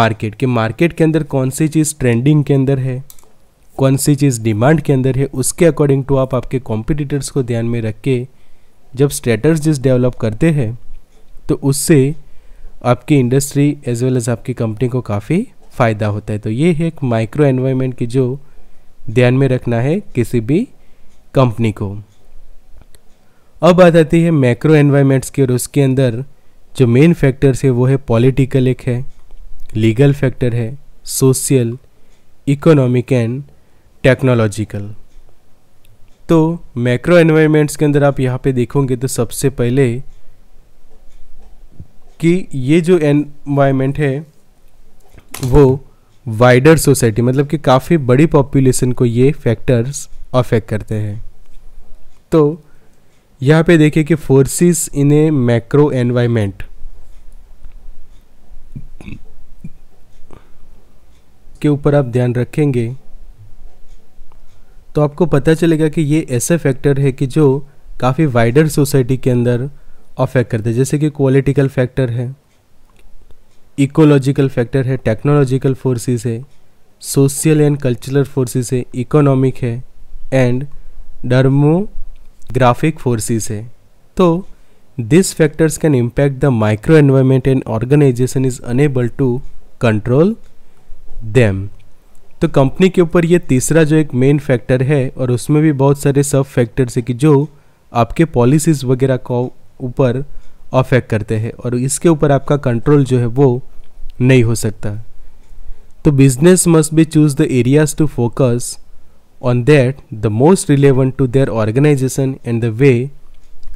market कि मार्केट के अंदर कौन सी चीज़ ट्रेंडिंग के अंदर है कौन सी चीज़ डिमांड के अंदर है उसके अकॉर्डिंग टू आप आपके कॉम्पिटिटर्स को ध्यान में रख के जब स्ट्रेटर्जीज डेवलप करते हैं तो उससे आपकी इंडस्ट्री एज वेल एज़ आपकी कंपनी को काफ़ी फ़ायदा होता है तो ये है एक माइक्रो एनवायरनमेंट की जो ध्यान में रखना है किसी भी कंपनी को अब बात आती है मैक्रो एनवायरमेंट्स की और उसके अंदर जो मेन फैक्टर्स है वो है पॉलिटिकल एक है लीगल फैक्टर है सोशल इकोनॉमिक एंड टेक्नोलॉजिकल तो मैक्रो एनवायरमेंट्स के अंदर आप यहाँ पे देखोगे तो सबसे पहले कि ये जो एनवायरमेंट है वो वाइडर सोसाइटी मतलब कि काफ़ी बड़ी पॉपुलेशन को ये फैक्टर्स अफेक्ट करते हैं तो यहाँ पे देखिए कि forces in a macro environment के ऊपर आप ध्यान रखेंगे तो आपको पता चलेगा कि ये ऐसे फैक्टर है कि जो काफ़ी वाइडर सोसाइटी के अंदर अफेक्ट करते हैं जैसे कि क्वालिटिकल फैक्टर है इकोलॉजिकल फैक्टर है टेक्नोलॉजिकल फोर्सेस है सोशल एंड कल्चरल फोर्सेस है इकोनॉमिक है एंड डर्मोग्राफिक फोर्सेस है तो this factors can impact the micro environment and organization is unable to control them तो कंपनी के ऊपर ये तीसरा जो एक मेन फैक्टर है और उसमें भी बहुत सारे सब फैक्टर्स है कि जो आपके पॉलिसीज़ वगैरह को ऊपर अफेक्ट करते हैं और इसके ऊपर आपका कंट्रोल जो है वो नहीं हो सकता तो business must be choose the areas to focus on that the most relevant to their organization and the way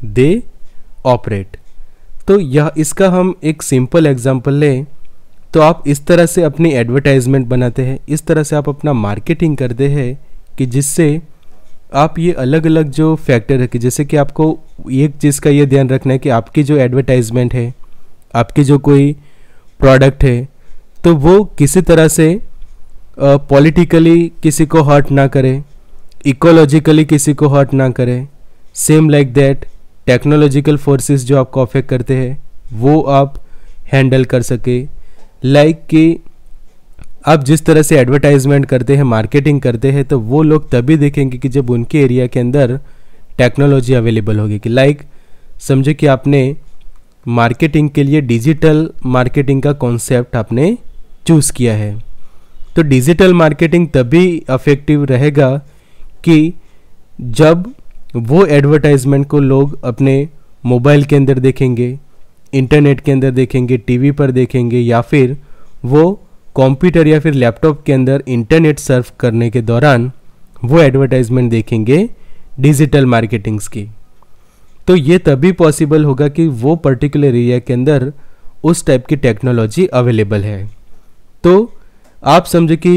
they operate तो यह इसका हम एक सिंपल एग्जाम्पल लें तो आप इस तरह से अपनी एडवर्टाइजमेंट बनाते हैं इस तरह से आप अपना मार्केटिंग करते हैं कि जिससे आप ये अलग अलग जो फैक्टर है कि जैसे कि आपको एक चीज़ का ये ध्यान रखना है कि आपकी जो एडवर्टाइजमेंट है आपकी जो कोई प्रोडक्ट है तो वो किसी तरह से पॉलिटिकली uh, किसी को हर्ट ना करे इकोलॉजिकली किसी को हर्ट ना करे same like that technological forces जो आपको अफेक्ट करते हैं वो आप हैंडल कर सके लाइक कि आप जिस तरह से एडवर्टाइजमेंट करते हैं मार्केटिंग करते हैं तो वो लोग तभी देखेंगे कि जब उनके एरिया के अंदर टेक्नोलॉजी अवेलेबल होगी कि लाइक समझो कि आपने मार्केटिंग के लिए डिजिटल मार्केटिंग का कॉन्सेप्ट आपने चूज़ किया है तो डिजिटल मार्केटिंग तभी अफेक्टिव रहेगा कि जब वो एडवर्टाइजमेंट को लोग अपने मोबाइल के अंदर देखेंगे इंटरनेट के अंदर देखेंगे टीवी पर देखेंगे या फिर वो कंप्यूटर या फिर लैपटॉप के अंदर इंटरनेट सर्फ करने के दौरान वो एडवर्टाइजमेंट देखेंगे डिजिटल मार्केटिंग्स की तो ये तभी पॉसिबल होगा कि वो पर्टिकुलर एरिया के अंदर उस टाइप की टेक्नोलॉजी अवेलेबल है तो आप समझो कि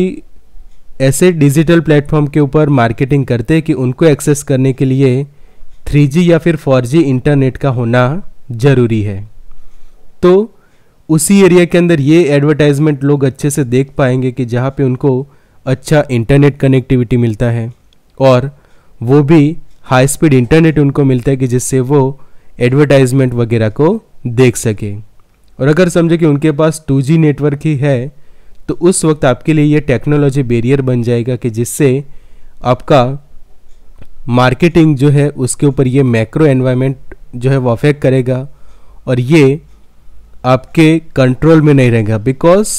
ऐसे डिजिटल प्लेटफॉर्म के ऊपर मार्केटिंग करते कि उनको एक्सेस करने के लिए थ्री या फिर फोर इंटरनेट का होना ज़रूरी है तो उसी एरिया के अंदर ये एडवर्टाइजमेंट लोग अच्छे से देख पाएंगे कि जहाँ पे उनको अच्छा इंटरनेट कनेक्टिविटी मिलता है और वो भी हाई स्पीड इंटरनेट उनको मिलता है कि जिससे वो एडवर्टाइजमेंट वगैरह को देख सके और अगर समझे कि उनके पास 2G नेटवर्क ही है तो उस वक्त आपके लिए ये टेक्नोलॉजी बेरियर बन जाएगा कि जिससे आपका मार्केटिंग जो है उसके ऊपर ये मैक्रो एनवायरनमेंट जो है वो अफेक्ट करेगा और ये आपके कंट्रोल में नहीं रहेगा बिकॉज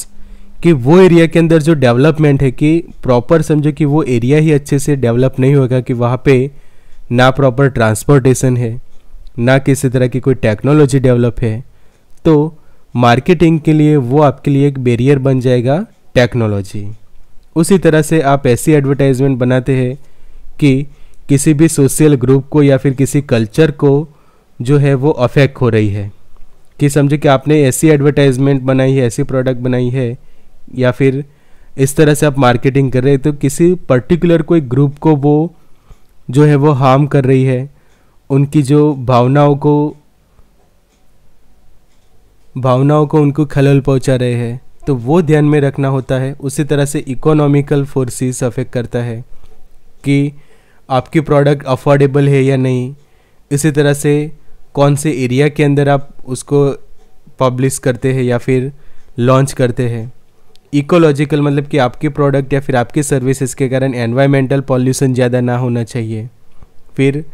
कि वो एरिया के अंदर जो डेवलपमेंट है कि प्रॉपर समझो कि वो एरिया ही अच्छे से डेवलप नहीं होगा कि वहाँ पे ना प्रॉपर ट्रांसपोर्टेशन है ना किसी तरह की कोई टेक्नोलॉजी डेवलप है तो मार्केटिंग के लिए वो आपके लिए एक बैरियर बन जाएगा टेक्नोलॉजी उसी तरह से आप ऐसी एडवर्टाइजमेंट बनाते हैं कि किसी भी सोशल ग्रुप को या फिर किसी कल्चर को जो है वो अफेक्ट हो रही है कि समझे कि आपने ऐसी एडवर्टाइजमेंट बनाई है ऐसी प्रोडक्ट बनाई है या फिर इस तरह से आप मार्केटिंग कर रहे हैं तो किसी पर्टिकुलर कोई ग्रुप को वो जो है वो हार्म कर रही है उनकी जो भावनाओं को भावनाओं को उनको खलल पहुंचा रहे हैं तो वो ध्यान में रखना होता है उसी तरह से इकोनॉमिकल फोर्सेस अफेक्ट करता है कि आपकी प्रोडक्ट अफोर्डेबल है या नहीं इसी तरह से कौन से एरिया के अंदर आप उसको पब्लिश करते हैं या फिर लॉन्च करते हैं इकोलॉजिकल मतलब कि आपके प्रोडक्ट या फिर आपके सर्विसेज के कारण एनवायरमेंटल पॉल्यूशन ज़्यादा ना होना चाहिए फिर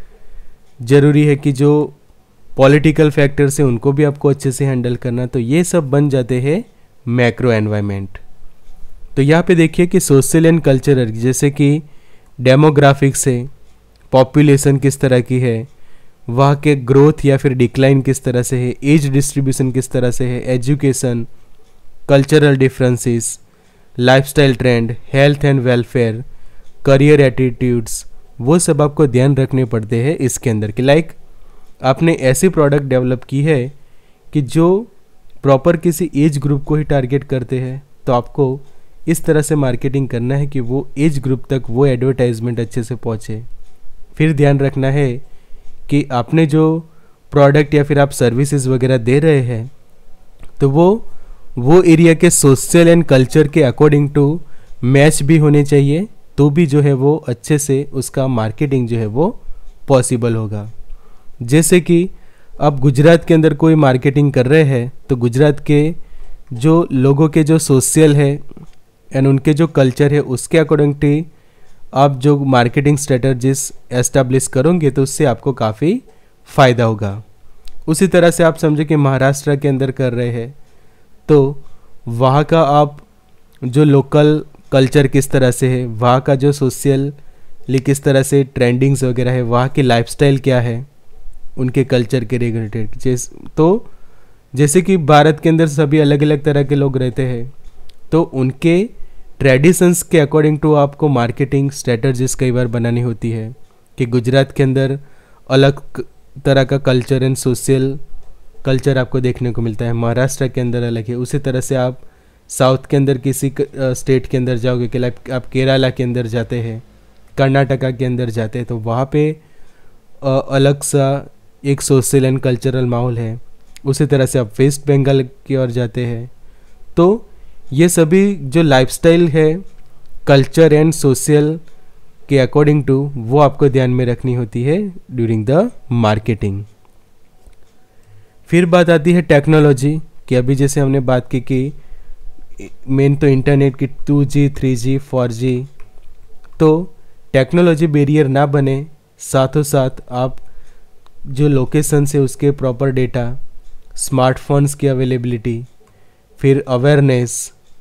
ज़रूरी है कि जो पॉलिटिकल फैक्टर्स हैं उनको भी आपको अच्छे से हैंडल करना तो ये सब बन जाते हैं मैक्रो एनवायरमेंट तो यहाँ पे देखिए कि सोशल एंड कल्चरल जैसे कि डेमोग्राफिक्स है पॉपुलेशन किस तरह की है वहाँ के ग्रोथ या फिर डिक्लाइन किस तरह से है एज डिस्ट्रीब्यूशन किस तरह से है education cultural differences lifestyle trend health and welfare career attitudes वो सब आपको ध्यान रखने पड़ते हैं इसके अंदर कि लाइक आपने ऐसी प्रोडक्ट डेवलप की है कि जो प्रॉपर किसी एज ग्रुप को ही टारगेट करते हैं तो आपको इस तरह से मार्केटिंग करना है कि वो एज ग्रुप तक वो एडवर्टाइजमेंट अच्छे से पहुँचे फिर ध्यान रखना है कि आपने जो प्रोडक्ट या फिर आप सर्विसेज वगैरह दे रहे हैं तो वो वो एरिया के सोशल एंड कल्चर के अकॉर्डिंग टू मैच भी होने चाहिए तो भी जो है वो अच्छे से उसका मार्केटिंग जो है वो पॉसिबल होगा जैसे कि आप गुजरात के अंदर कोई मार्केटिंग कर रहे हैं तो गुजरात के जो लोगों के जो सोशल है एंड उनके जो कल्चर है उसके अकॉर्डिंग टू आप जो मार्केटिंग स्ट्रेटर्जिस एस्टेब्लिश करोगे तो उससे आपको काफ़ी फ़ायदा होगा उसी तरह से आप समझो कि महाराष्ट्र के अंदर कर रहे हैं तो वहाँ का आप जो लोकल कल्चर किस तरह से है वहाँ का जो ली किस तरह से ट्रेंडिंग्स वगैरह है वहाँ की लाइफ क्या है उनके कल्चर के रिलेटेड जैस तो जैसे कि भारत के अंदर सभी अलग अलग तरह के लोग रहते हैं तो उनके ट्रेडिशंस के अकॉर्डिंग टू आपको मार्केटिंग स्ट्रेटजीज कई बार बनानी होती है कि गुजरात के अंदर अलग तरह का कल्चर एंड सोशल कल्चर आपको देखने को मिलता है महाराष्ट्र के अंदर अलग है उसी तरह से आप साउथ के अंदर किसी स्टेट के अंदर जाओगे कि आप केरला के अंदर जाते हैं कर्नाटका के अंदर जाते हैं तो वहाँ पे अलग सा एक सोशल एंड कल्चरल माहौल है उसी तरह से आप वेस्ट बंगाल की ओर जाते हैं तो ये सभी जो लाइफस्टाइल है कल्चर एंड सोशल के अकॉर्डिंग टू वो आपको ध्यान में रखनी होती है ड्यूरिंग द मार्केटिंग फिर बात आती है टेक्नोलॉजी कि अभी जैसे हमने बात की कि मेन तो इंटरनेट की two G three G four G तो टेक्नोलॉजी बेरियर ना बने साथों साथ आप जो लोकेशन से उसके प्रॉपर डेटा स्मार्टफोन्स की अवेलेबिलिटी फिर अवेयरनेस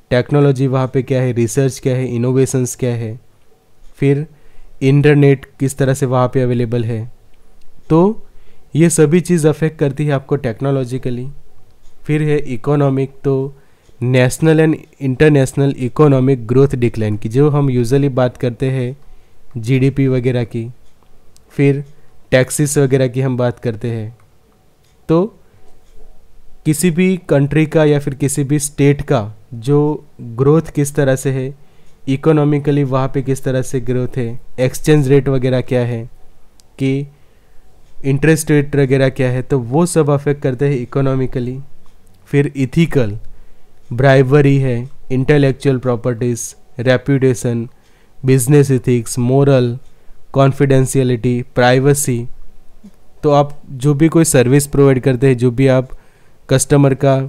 टेक्नोलॉजी वहाँ पे क्या है रिसर्च क्या है इनोवेशंस क्या है फिर इंटरनेट किस तरह से वहाँ पे अवेलेबल है तो ये सभी चीज़ अफेक्ट करती है आपको टेक्नोलॉजिकली फिर है इकोनॉमिक तो national and international economic growth decline की जो हम यूजुअली बात करते हैं जीडीपी वगैरह की फिर टैक्सेस वगैरह की हम बात करते हैं तो किसी भी कंट्री का या फिर किसी भी स्टेट का जो ग्रोथ किस तरह से है इकोनॉमिकली वहाँ पे किस तरह से ग्रोथ है एक्सचेंज रेट वगैरह क्या है कि इंटरेस्ट रेट वगैरह क्या है तो वो सब अफेक्ट करते हैं इकोनॉमिकली फिर इथिकल ब्राइवरी है intellectual properties reputation business ethics moral confidentiality privacy तो आप जो भी कोई सर्विस प्रोवाइड करते हैं जो भी आप कस्टमर का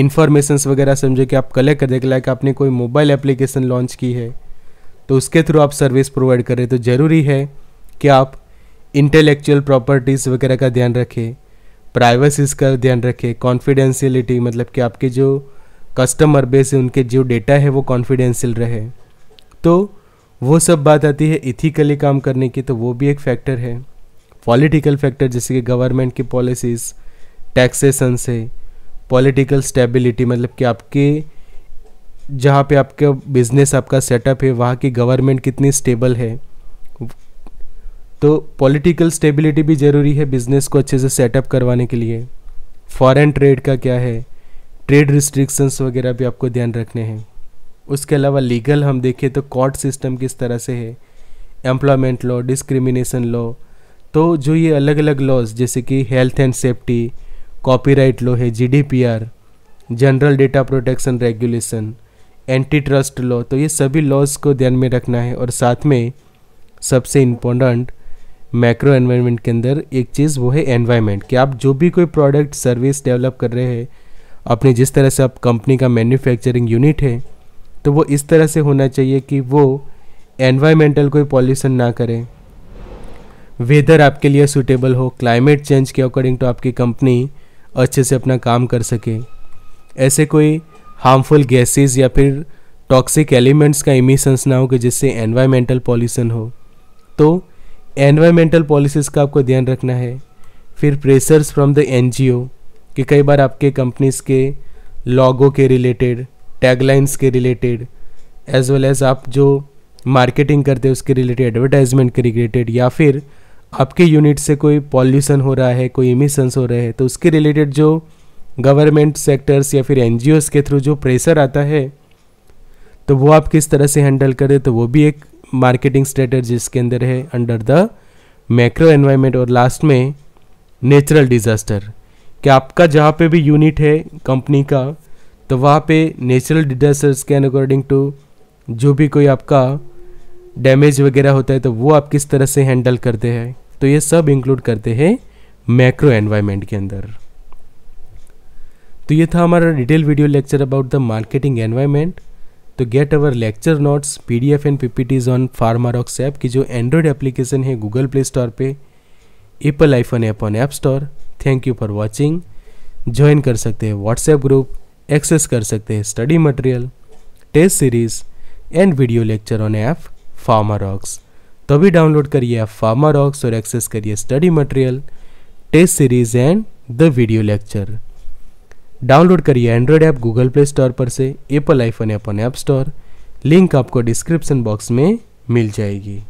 इन्फॉर्मेशंस वगैरह समझो कि आप कलेक्ट कर देख लाइक आपने कोई मोबाइल एप्लीकेशन लॉन्च की है तो उसके थ्रू आप सर्विस प्रोवाइड कर रहे तो ज़रूरी है कि आप इंटेलेक्चुअल प्रॉपर्टीज़ वगैरह का ध्यान रखें प्राइवेसीज़ का ध्यान रखें कॉन्फिडेंशियलिटी मतलब कि आपके जो कस्टमर बेस है उनके जो डेटा है वो कॉन्फिडेंशियल रहे तो वो सब बात आती है इथिकली काम करने की तो वो भी एक फैक्टर है पॉलिटिकल फैक्टर जैसे कि गवर्नमेंट की पॉलिसीज़ टैक्सेशन से पॉलिटिकल स्टेबिलिटी मतलब कि आपके जहाँ पे आपका बिजनेस आपका सेटअप है वहाँ की गवर्नमेंट कितनी स्टेबल है तो पॉलिटिकल स्टेबिलिटी भी ज़रूरी है बिज़नेस को अच्छे से सेटअप करवाने के लिए फॉरेन ट्रेड का क्या है ट्रेड रिस्ट्रिक्शंस वगैरह भी आपको ध्यान रखने हैं उसके अलावा लीगल हम देखें तो कोर्ट सिस्टम किस तरह से है एम्प्लॉयमेंट लॉ डिस्क्रिमिनेशन लॉ तो जो ये अलग अलग लॉज जैसे कि health and safety copyright law है G D P R general data protection regulation anti trust law तो ये सभी लॉज को ध्यान में रखना है और साथ में सबसे इम्पोर्टेंट मैक्रो एनवायरनमेंट के अंदर एक चीज़ वो है एनवायरनमेंट कि आप जो भी कोई प्रोडक्ट सर्विस डेवलप कर रहे हैं अपनी जिस तरह से आप कंपनी का मैन्युफैक्चरिंग यूनिट है तो वो इस तरह से होना चाहिए कि वो एनवायरमेंटल कोई पॉल्यूशन ना करें वेदर आपके लिए सूटेबल हो क्लाइमेट चेंज के अकॉर्डिंग टू आपकी कंपनी अच्छे से अपना काम कर सके ऐसे कोई हार्मफुल गैसेस या फिर टॉक्सिक एलिमेंट्स का इमिशंस ना हो कि जिससे एनवायरमेंटल पॉल्यूशन हो तो एनवायरमेंटल पॉलिसीज़ का आपको ध्यान रखना है फिर प्रेशर्स फ्रॉम द एन कि कई बार आपके कंपनीज़ के लॉगो के रिलेटेड टैगलाइंस के रिलेटेड एज वेल एज़ आप जो मार्केटिंग करते हैं उसके रिलेटेड एडवर्टाइजमेंट के रिलेटेड या फिर आपके यूनिट से कोई पॉल्यूशन हो रहा है कोई इमिशंस हो रहे हैं तो उसके रिलेटेड जो गवर्नमेंट सेक्टर्स या फिर एन के थ्रू जो प्रेशर आता है तो वो आप किस तरह से हैंडल करें तो वो भी एक मार्केटिंग स्ट्रेटर्जी इसके अंदर है अंडर द मैक्रो एनवायरमेंट और लास्ट में नेचुरल डिजास्टर कि आपका जहाँ पे भी यूनिट है कंपनी का तो वहाँ पे नेचुरल डिजास्टर्स के अकॉर्डिंग टू जो भी कोई आपका डैमेज वगैरह होता है तो वो आप किस तरह से हैंडल करते हैं तो ये सब इंक्लूड करते हैं मैक्रो एनवायरमेंट के अंदर तो ये था हमारा detail video lecture about the marketing environment तो get our lecture notes P D F and P P Ts on Pharmarocks app की जो एंड्रॉयड एप्लीकेशन है गूगल प्ले स्टोर पे Apple iPhone app on App Store thank you for watching join कर सकते हैं WhatsApp group access कर सकते हैं study material test series and video lecture on app Pharmarocks तो अभी डाउनलोड करिए आप फार्मा रॉक्स और एक्सेस करिए study material test series and the video lecture download करिए Android app Google Play Store पर से Apple iPhone app on App Store link आपको डिस्क्रिप्शन बॉक्स में मिल जाएगी